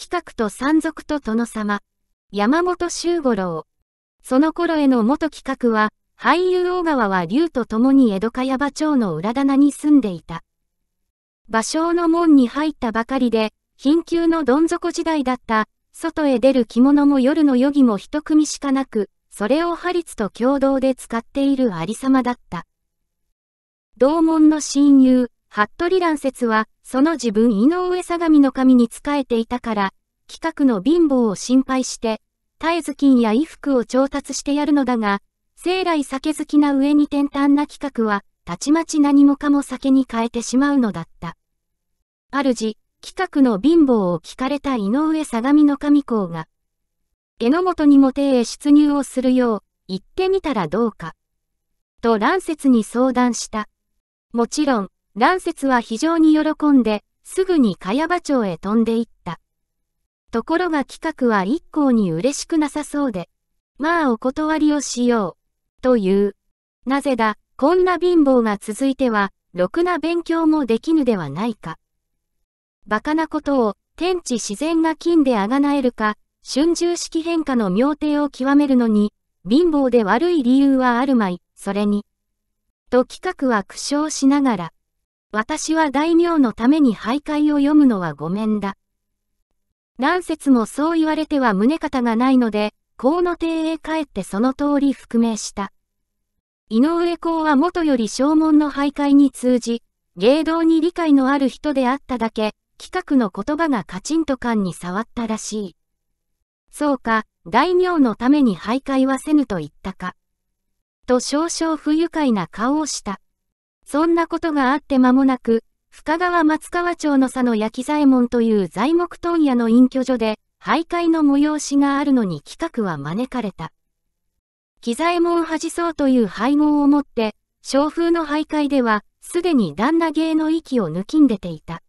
企画と山賊と殿様、山本周五郎。その頃への元企画は、俳優大川は竜と共に江戸茅場町の裏棚に住んでいた。芭蕉の門に入ったばかりで、貧窮のどん底時代だった、外へ出る着物も夜の余儀も一組しかなく、それをハリツと共同で使っているありさまだった。同門の親友、服部乱説は、その自分井上相模の神に仕えていたから、企画の貧乏を心配して、絶えず金や衣服を調達してやるのだが、生来酒好きな上に転端な企画は、たちまち何もかも酒に変えてしまうのだった。主、企画の貧乏を聞かれた井上相模の神公が、榎本にも手へ出入をするよう、言ってみたらどうか。と乱説に相談した。もちろん、乱雪は非常に喜んで、すぐに茅場町へ飛んでいった。ところが企画は一向に嬉しくなさそうで、まあお断りをしよう、という。なぜだ、こんな貧乏が続いては、ろくな勉強もできぬではないか。馬鹿なことを、天地自然が金であがなえるか、春秋式変化の妙定を極めるのに、貧乏で悪い理由はあるまい、それに。と企画は苦笑しながら、私は大名のために徘徊を読むのはごめんだ。何節もそう言われては胸方がないので、河野邸へ帰ってその通り復命した。井上公は元より正門の徘徊に通じ、芸道に理解のある人であっただけ、企画の言葉がカチンと感に触ったらしい。そうか、大名のために徘徊はせぬと言ったか。と少々不愉快な顔をした。そんなことがあって間もなく、深川松川町の佐野焼左衛門という材木問屋の隠居所で、徘徊の催しがあるのに企画は招かれた。木左衛門恥そうという配合をもって、小風の徘徊では、すでに旦那芸の息を抜きんでていた。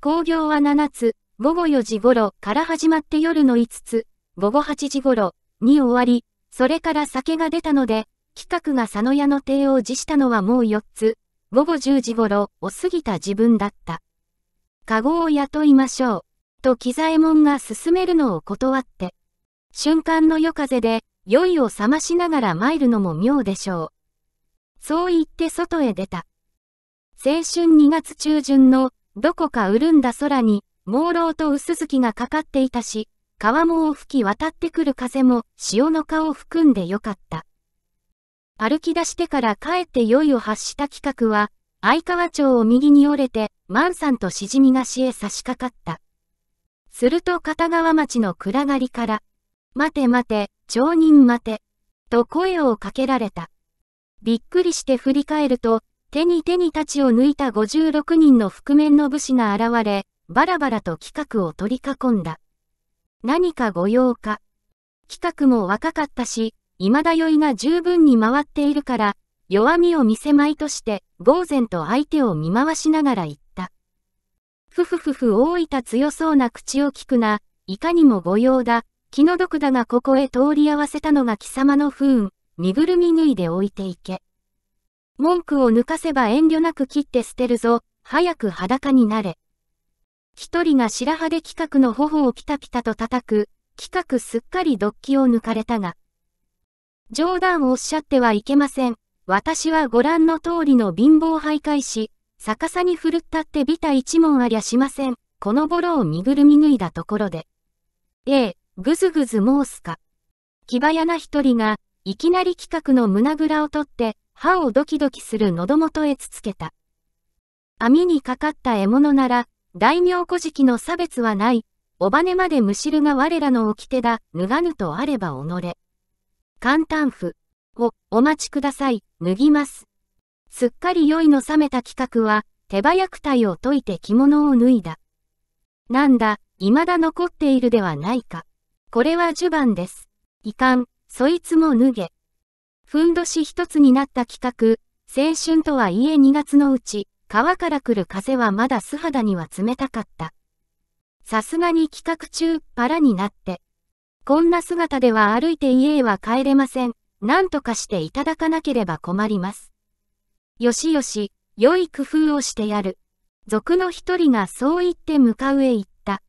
工業は7つ、午後4時頃から始まって夜の5つ、午後8時頃に終わり、それから酒が出たので、企画が佐野屋の帝を辞したのはもう4つ、午後10時頃を過ぎた自分だった。カゴを雇いましょう、と木左衛門が進めるのを断って、瞬間の夜風で酔いを覚ましながら参るのも妙でしょう。そう言って外へ出た。青春2月中旬のどこか潤んだ空に、朦朧と薄月がかかっていたし、川面を吹き渡ってくる風も潮の顔を含んでよかった。歩き出してから帰って酔いを発した企画は、相川町を右に折れて、万さんとしじみがしへ差し掛かった。すると片側町の暗がりから、待て待て、町人待て、と声をかけられた。びっくりして振り返ると、手に手に太刀を抜いた56人の覆面の武士が現れ、バラバラと企画を取り囲んだ。何か御用か。企画も若かったし、未だ酔いが十分に回っているから、弱みを見せまいとして、呆然と相手を見回しながら言った。ふふふふ大分強そうな口を聞くな、いかにも御用だ、気の毒だがここへ通り合わせたのが貴様の不運、身ぐるみ脱いで置いていけ。文句を抜かせば遠慮なく切って捨てるぞ、早く裸になれ。一人が白羽で企画の頬をピタピタと叩く、企画すっかりドッキを抜かれたが、冗談をおっしゃってはいけません。私はご覧の通りの貧乏徘徊し、逆さに振るったってビタ一問ありゃしません。このボロを身ぐるみ脱いだところで。ええ、ぐずぐず申すか。木早な一人が、いきなり企画の胸ぐらを取って、歯をドキドキする喉元へつつけた。網にかかった獲物なら、大名古事記の差別はない。おばねまでむしるが我らの掟だ、脱がぬとあれば己。簡単譜をお待ちください、脱ぎます。すっかり酔いの冷めた企画は、手早く体を解いて着物を脱いだ。なんだ、未だ残っているではないか。これは呪番です。遺憾、そいつも脱げ。ふんどし一つになった企画、青春とはいえ2月のうち、川から来る風はまだ素肌には冷たかった。さすがに企画中、パラになって、こんな姿では歩いて家へは帰れません。何とかしていただかなければ困ります。よしよし、良い工夫をしてやる。族の一人がそう言って向かうへ行った。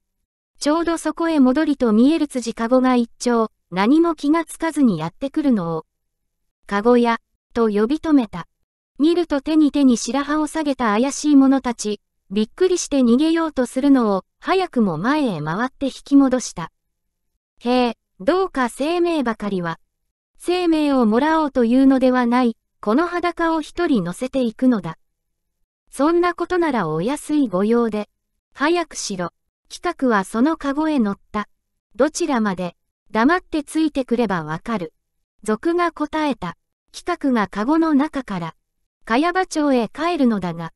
ちょうどそこへ戻りと見える辻籠が一丁、何も気がつかずにやってくるのを、籠ごや、と呼び止めた。見ると手に手に白羽を下げた怪しい者たち、びっくりして逃げようとするのを、早くも前へ回って引き戻した。へえ、どうか生命ばかりは、生命をもらおうというのではない、この裸を一人乗せていくのだ。そんなことならお安い御用で、早くしろ。企画はそのカゴへ乗った。どちらまで、黙ってついてくればわかる。俗が答えた。企画がカゴの中から、茅場町へ帰るのだが、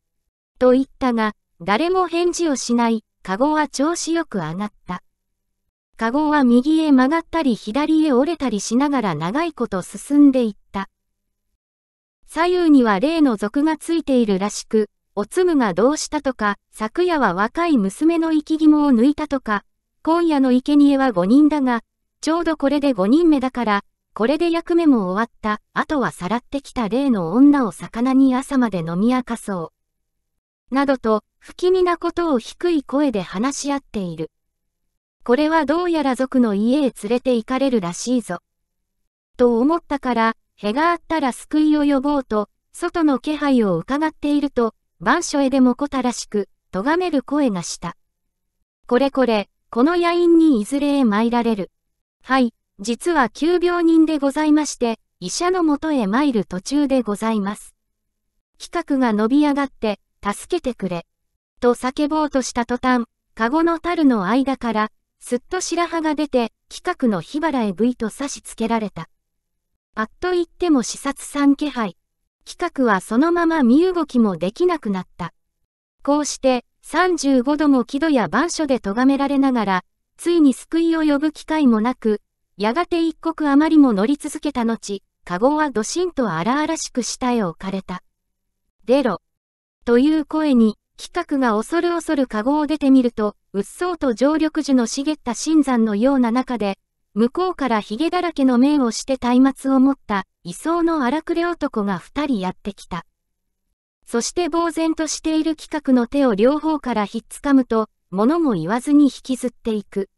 と言ったが、誰も返事をしない、カゴは調子よく上がった。カゴは右へ曲がったり左へ折れたりしながら長いこと進んでいった。左右には例の俗がついているらしく、おつむがどうしたとか、昨夜は若い娘の生き肝を抜いたとか、今夜の生贄は5人だが、ちょうどこれで5人目だから、これで役目も終わった、あとはさらってきた例の女を魚に朝まで飲み明かそう。などと、不気味なことを低い声で話し合っている。これはどうやら族の家へ連れて行かれるらしいぞ。と思ったから、へがあったら救いを呼ぼうと、外の気配を伺っていると、番所へでもこたらしく、咎める声がした。これこれ、この野院にいずれへ参られる。はい、実は急病人でございまして、医者のもとへ参る途中でございます。企画が伸び上がって、助けてくれ。と叫ぼうとした途端、カゴの樽の間から、すっと白羽が出て、企画の火原へ V と差し付けられた。あっと言っても視察三気配。企画はそのまま身動きもできなくなった。こうして、35度も喜度や板書で咎められながら、ついに救いを呼ぶ機会もなく、やがて一刻余りも乗り続けた後、カゴはドシンと荒々しく下へ置かれた。出ろ。という声に、企画が恐る恐る籠を出てみると、うっそうと常緑樹の茂った新山のような中で、向こうからヒゲだらけの面をして松明を持った位相の荒くれ男が二人やってきた。そして呆然としている企画の手を両方からひっつかむと、物も言わずに引きずっていく。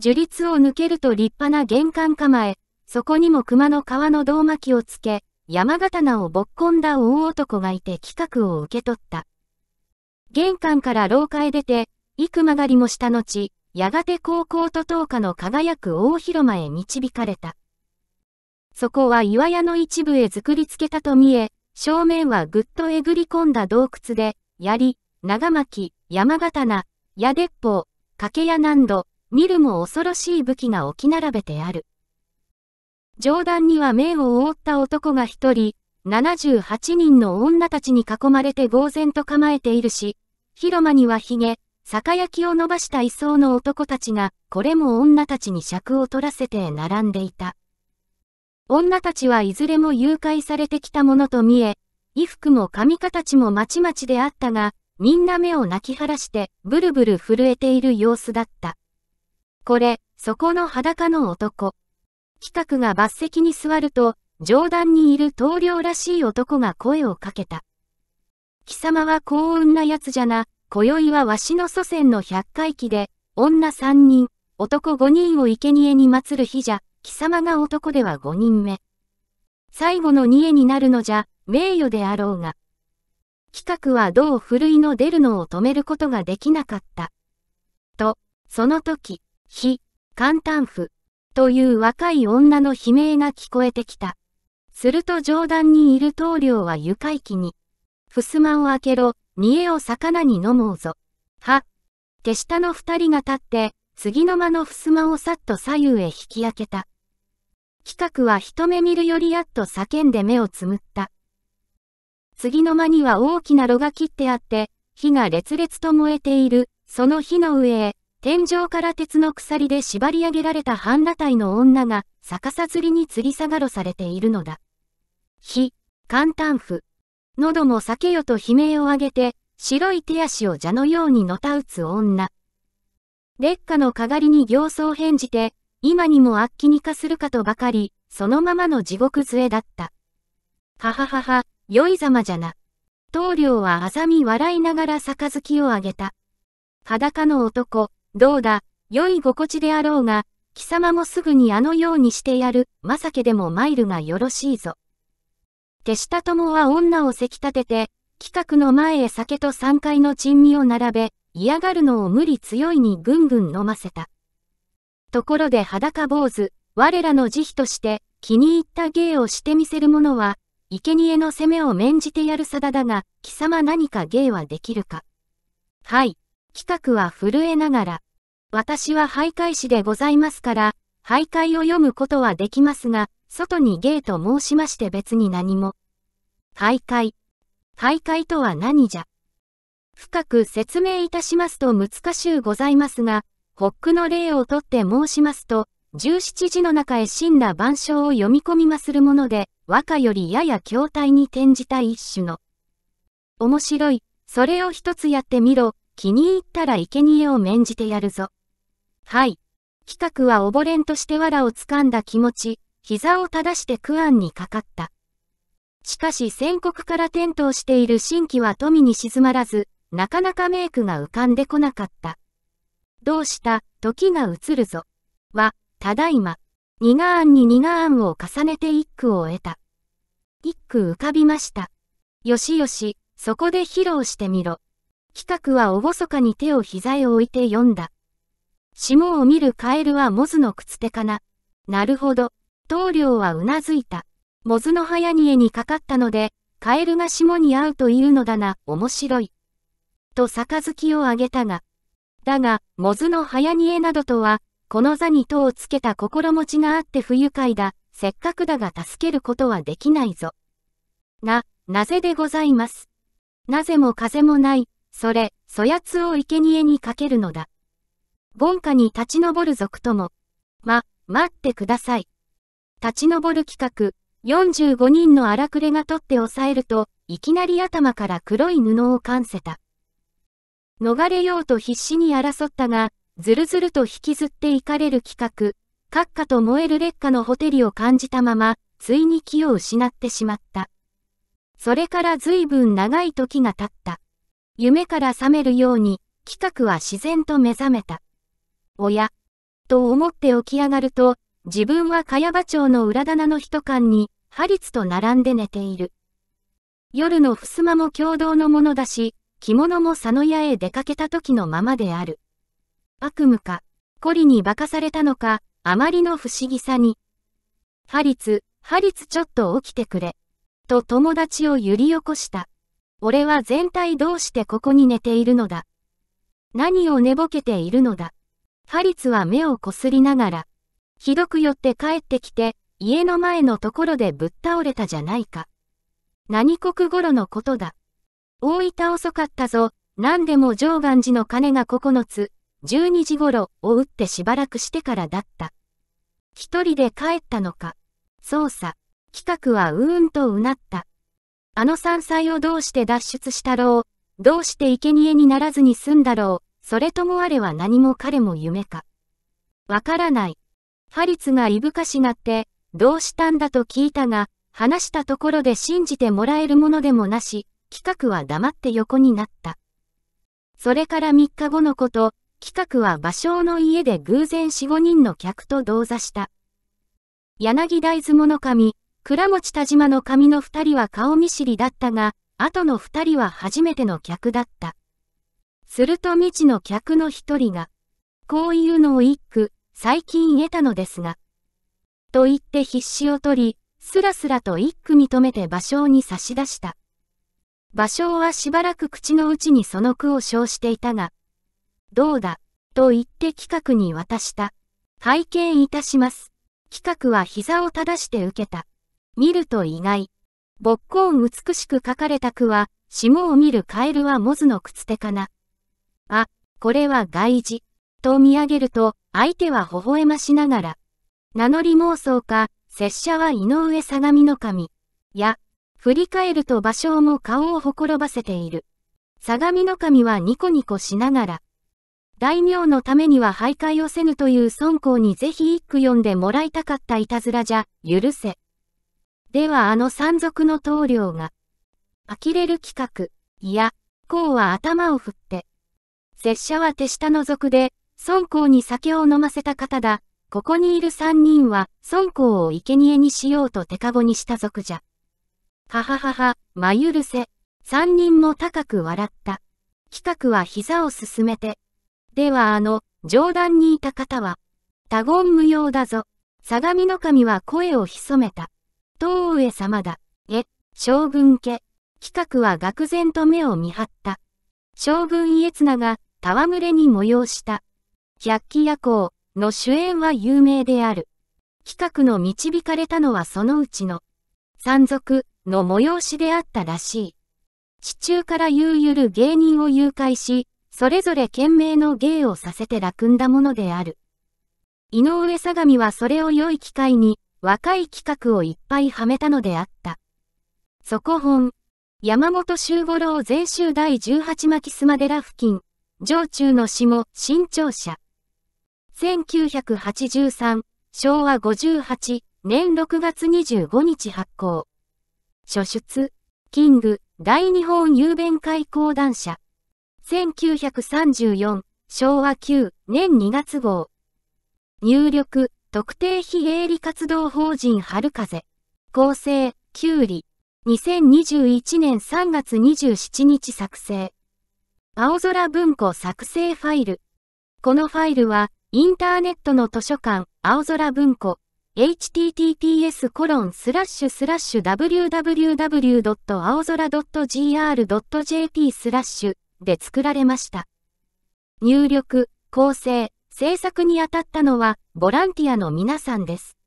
樹立を抜けると立派な玄関構え、そこにも熊の皮の胴巻きをつけ、山刀をぼっこんだ大男がいて企画を受け取った。玄関から廊下へ出て、幾曲がりもした後、やがて高校と灯火の輝く大広間へ導かれた。そこは岩屋の一部へ作り付けたと見え、正面はぐっとえぐり込んだ洞窟で、槍、長巻、山刀、矢鉄砲、掛屋難度、見るも恐ろしい武器が置き並べてある。上段には目を覆った男が一人、78人の女たちに囲まれて呆然と構えているし、広間にはヒゲ、酒焼きを伸ばした位相の男たちが、これも女たちに尺を取らせて並んでいた。女たちはいずれも誘拐されてきたものと見え、衣服も髪形もまちまちであったが、みんな目を泣き晴らして、ブルブル震えている様子だった。これ、そこの裸の男。企画が抜石に座ると、上段にいる棟梁らしい男が声をかけた。貴様は幸運な奴じゃな、今宵はわしの祖先の百回忌で、女三人、男五人を生贄に祀る日じゃ、貴様が男では五人目。最後の二重になるのじゃ、名誉であろうが。企画はどうふるいの出るのを止めることができなかった。と、その時、非、簡単婦、という若い女の悲鳴が聞こえてきた。すると上段にいる棟梁は愉快気に、襖を開けろ、煮えを魚に飲もうぞ。は。手下の二人が立って、杉の間の襖をさっと左右へ引き開けた。企画は一目見るよりやっと叫んで目をつむった。杉の間には大きな炉が切ってあって、火が烈烈と燃えている、その火の上へ、天井から鉄の鎖で縛り上げられた半裸体の女が逆さ吊りに吊り下がろされているのだ。非、簡単譜。喉も避けよと悲鳴を上げて、白い手足を蛇のようにのたうつ女。劣化のかがりに形相返じて、今にも悪気に化するかとばかり、そのままの地獄杖だった。はははは、酔いざまじゃな。棟梁はあざみ笑いながら杯をあげた。裸の男、どうだ、良い心地であろうが、貴様もすぐにあのようにしてやる、まさけでもマイルがよろしいぞ。手下友は女をせき立てて、企画の前へ酒と三階の珍味を並べ、嫌がるのを無理強いにぐんぐん飲ませた。ところで裸坊主、我らの慈悲として、気に入った芸をしてみせる者は、生贄の攻めを免じてやる定だが、貴様何か芸はできるか。はい、企画は震えながら、私は徘徊士でございますから、徘徊を読むことはできますが、外にゲーと申しまして別に何も。徘徊。徘徊とは何じゃ。深く説明いたしますと難しゅうございますが、ホックの例をとって申しますと、十七字の中へ死んだ万象を読み込みまするもので、和歌よりやや筐体に転じた一種の。面白い、それを一つやってみろ、気に入ったら生贄を免じてやるぞ。はい。企画は溺れんとして藁を掴んだ気持ち、膝を正してクアンにかかった。しかし宣告から転倒している新規は富に静まらず、なかなかメイクが浮かんでこなかった。どうした時が移るぞ。は、ただいま。ニガーンにニガーンを重ねて一句を得た。一句浮かびました。よしよし、そこで披露してみろ。企画は厳かに手を膝へ置いて読んだ。霜を見るカエルはモズの靴手かな。なるほど。棟梁はうなずいた。モズの早煮えにかかったので、カエルが霜に合うというのだな、面白い。と杯をあげたが。だが、モズの早煮えなどとは、この座に戸をつけた心持ちがあって不愉快だ、せっかくだが助けることはできないぞ。な、なぜでございます。なぜも風もない、それ、そやつを生贄にかけるのだ。盆下に立ち上る族とも、ま、待ってください。立ち上る企画、45人の荒くれが取って抑えると、いきなり頭から黒い布をかせた。逃れようと必死に争ったが、ずるずると引きずっていかれる企画、閣下と燃える劣化のホテルを感じたまま、ついに気を失ってしまった。それから随分長い時が経った。夢から覚めるように、企画は自然と目覚めた。おや、と思って起き上がると、自分は茅場町の裏棚の一間に、ハリツと並んで寝ている。夜の襖も共同のものだし、着物も佐野屋へ出かけた時のままである。悪夢か、コリに化かされたのか、あまりの不思議さに。ハリツ、ハリツちょっと起きてくれ。と友達を揺り起こした。俺は全体どうしてここに寝ているのだ。何を寝ぼけているのだ。ファリツは目をこすりながら、ひどく寄って帰ってきて、家の前のところでぶっ倒れたじゃないか。何国頃のことだ。大分遅かったぞ、何でも上岸寺の鐘が9つ、12時頃を打ってしばらくしてからだった。一人で帰ったのか。そうさ、企画はうーんとうなった。あの山菜をどうして脱出したろう、どうして生贄にならずに済んだろう、それともあれは何も彼も夢か。わからない。ハリツがいぶかしがって、どうしたんだと聞いたが、話したところで信じてもらえるものでもなし、企画は黙って横になった。それから3日後のこと、企画は芭蕉の家で偶然4、5人の客と同座した。柳大豆物神、倉持田島の髪の二人は顔見知りだったが、後の二人は初めての客だった。すると未知の客の一人が、こういうのを一句、最近得たのですが、と言って必死を取り、すらすらと一句認めて場所に差し出した。場所はしばらく口の内にその句を称していたが、どうだ、と言って企画に渡した。拝見いたします。企画は膝を正して受けた。見ると意外。ぼっこん美しく書かれた句は、霜を見るカエルはモズの靴手かな。あ、これは外事。と見上げると、相手は微笑ましながら。名乗り妄想か、拙者は井上相模の神。や、振り返ると場所も顔をほころばせている。相模の神はニコニコしながら。大名のためには徘徊をせぬという孫行にぜひ一句読んでもらいたかったいたずらじゃ、許せ。ではあの山賊の棟梁が、呆れる企画、いや、こうは頭を振って。拙者は手下の族で、孫公に酒を飲ませた方だ。ここにいる三人は、孫公を生贄にしようと手かごにした族じゃ。はははは、まゆるせ。三人も高く笑った。企画は膝を進めて。ではあの、上段にいた方は、他言無用だぞ。相模の神は声を潜めた。東上様だ。え、将軍家。企画は愕然と目を見張った。将軍家綱が戯れに催した。百鬼夜行の主演は有名である。企画の導かれたのはそのうちの山賊の催しであったらしい。地中からゆうゆる芸人を誘拐し、それぞれ懸命の芸をさせて楽んだものである。井上相模はそれを良い機会に若い企画をいっぱいはめたのであった。そこ本、山本周五郎全集第18巻スマラ付近、上中の下、新潮社。1983、昭和58年6月25日発行。初出、キング、大日本郵便会講談社。1934、昭和9年2月号。入力、特定非営利活動法人春風、構成、きゅうり、2021年3月27日作成。青空文庫作成ファイル。このファイルは、インターネットの図書館、青空文庫、https コロンスラッシュスラッシュ www. 青空 .gr.jp スラッシュで作られました。入力、構成、制作に当たったのはボランティアの皆さんです。